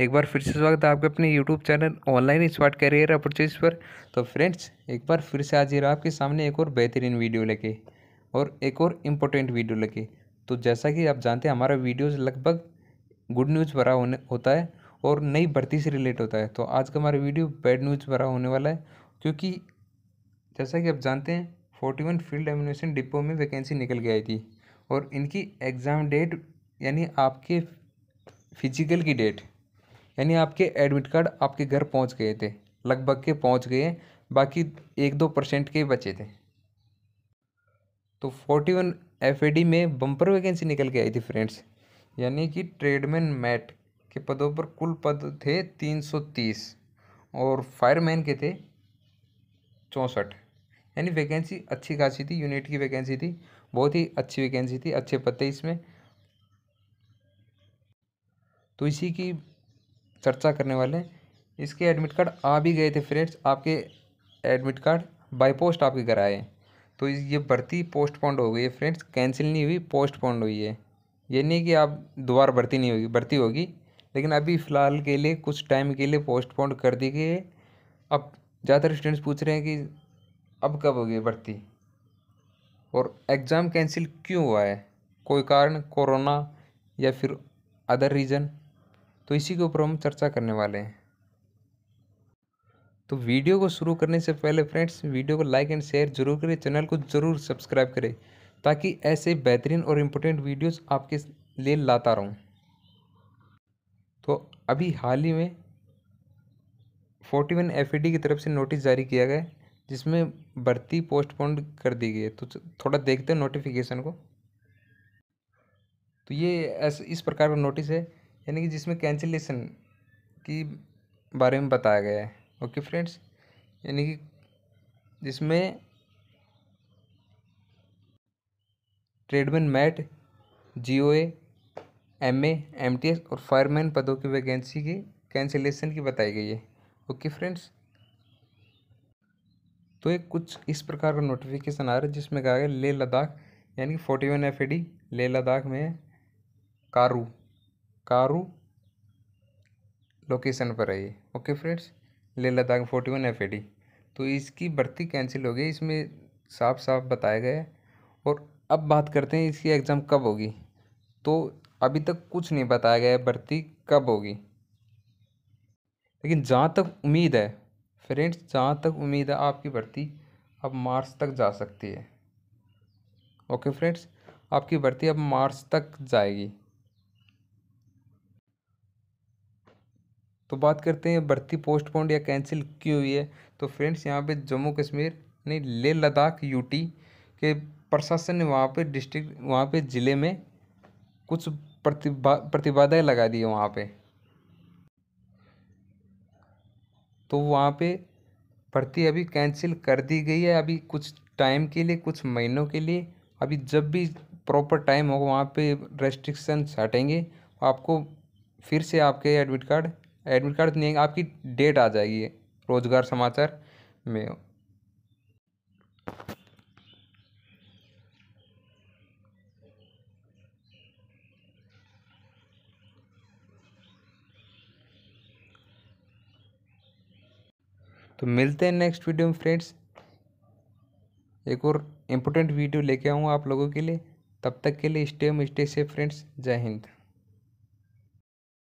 एक बार फिर से स्वागत है आपके अपने YouTube channel online smart career opportunities पर तो फ्रेंड्स एक बार फिर से रहा आपके सामने एक और बेहतरीन वीडियो लगे और एक और इम्पोर्टेंट वीडियो लगे तो जैसा कि आप जानते हैं हमारा वीडियोज़ लगभग गुड न्यूज़ भरा होने होता है और नई भर्ती से रिलेट होता है तो आज का हमारा वीडियो बैड न्यूज़ भरा होने वाला है क्योंकि जैसा कि आप जानते हैं forty one field ammunition depot में वैकेंसी निकल गई थी और इनकी एग्ज़ाम डेट यानी आपके फिजिकल की डेट यानी आपके एडमिट कार्ड आपके घर पहुंच गए थे लगभग के पहुंच गए बाकी एक दो परसेंट के बचे थे तो फोर्टी वन एफ में बम्पर वैकेंसी निकल के आई थी फ्रेंड्स यानी कि ट्रेडमैन मैट के पदों पर कुल पद थे तीन सौ तीस और फायरमैन के थे चौंसठ यानी वैकेंसी अच्छी खासी थी यूनिट की वैकेंसी थी बहुत ही अच्छी वैकेंसी थी अच्छे पद थे इसमें तो इसी की चर्चा करने वाले हैं इसके एडमिट कार्ड आ भी गए थे फ्रेंड्स आपके एडमिट कार्ड बाई पोस्ट आपके घर आए तो ये भर्ती पोस्टपोन्ड हो गई है फ्रेंड्स कैंसिल नहीं हुई पोस्टपोन्ड हुई है ये नहीं कि आप दोबारा भर्ती नहीं होगी भर्ती होगी लेकिन अभी फ़िलहाल के लिए कुछ टाइम के लिए पोस्टपोन्ड कर दी गई है अब ज़्यादातर स्टूडेंट्स पूछ रहे हैं कि अब कब होगी भर्ती और एग्ज़ाम कैंसिल क्यों हुआ है कोई कारण कोरोना या फिर अदर रीज़न तो इसी के ऊपर हम चर्चा करने वाले हैं तो वीडियो को शुरू करने से पहले फ्रेंड्स वीडियो को लाइक एंड शेयर जरूर करें चैनल को ज़रूर सब्सक्राइब करें ताकि ऐसे बेहतरीन और इम्पोर्टेंट वीडियोस आपके लिए लाता रहूं तो अभी हाल ही में फोर्टी वन एफ की तरफ से नोटिस जारी किया गया जिसमें भर्ती पोस्टपोन्ड कर दी गई है तो थोड़ा देखते हैं नोटिफिकेशन को तो ये इस प्रकार का नोटिस है यानी कि जिसमें कैंसिलेशन की बारे में बताया गया है ओके फ्रेंड्स यानी कि जिसमें tradesman mate G O M A M T S और फायरमैन पदों की वैकेंसी की कैंसिलेशन की बताई गई है ओके फ्रेंड्स तो एक कुछ इस प्रकार का नोटिफिकेशन आ रहा है जिसमें कहा गया लेह लद्दाख यानी कि forty one F A D Ladakh में कारू कारू लोकेशन पर है ये ओके फ्रेंड्स ले लद्दाख फोर्टी वन एफ तो इसकी भर्ती कैंसिल हो गई इसमें साफ साफ बताया गया है और अब बात करते हैं इसकी एग्ज़ाम कब होगी तो अभी तक कुछ नहीं बताया गया है भर्ती कब होगी लेकिन जहाँ तक उम्मीद है फ्रेंड्स जहाँ तक उम्मीद है आपकी भर्ती अब मार्च तक जा सकती है ओके फ्रेंड्स आपकी भर्ती अब मार्च तक जाएगी तो बात करते हैं भर्ती पोस्टपोन्ड या कैंसिल क्यों हुई है तो फ्रेंड्स यहाँ पे जम्मू कश्मीर यानी लेह लद्दाख यूटी के प्रशासन ने वहाँ पे डिस्ट्रिक्ट वहाँ पे ज़िले में कुछ प्रतिभा प्रतिबाधाएँ लगा दी है वहाँ पर तो वहाँ पे भर्ती अभी कैंसिल कर दी गई है अभी कुछ टाइम के लिए कुछ महीनों के लिए अभी जब भी प्रॉपर टाइम होगा वहाँ पे रेस्ट्रिक्शन हटेंगे आपको फिर से आपके एडमिट कार्ड एडमिट कार्ड नहीं आपकी डेट आ जाएगी रोजगार समाचार में तो मिलते हैं नेक्स्ट वीडियो में फ्रेंड्स एक और इम्पोर्टेंट वीडियो लेके आऊँगा आप लोगों के लिए तब तक के लिए स्टे होम स्टे से फ्रेंड्स जय हिंद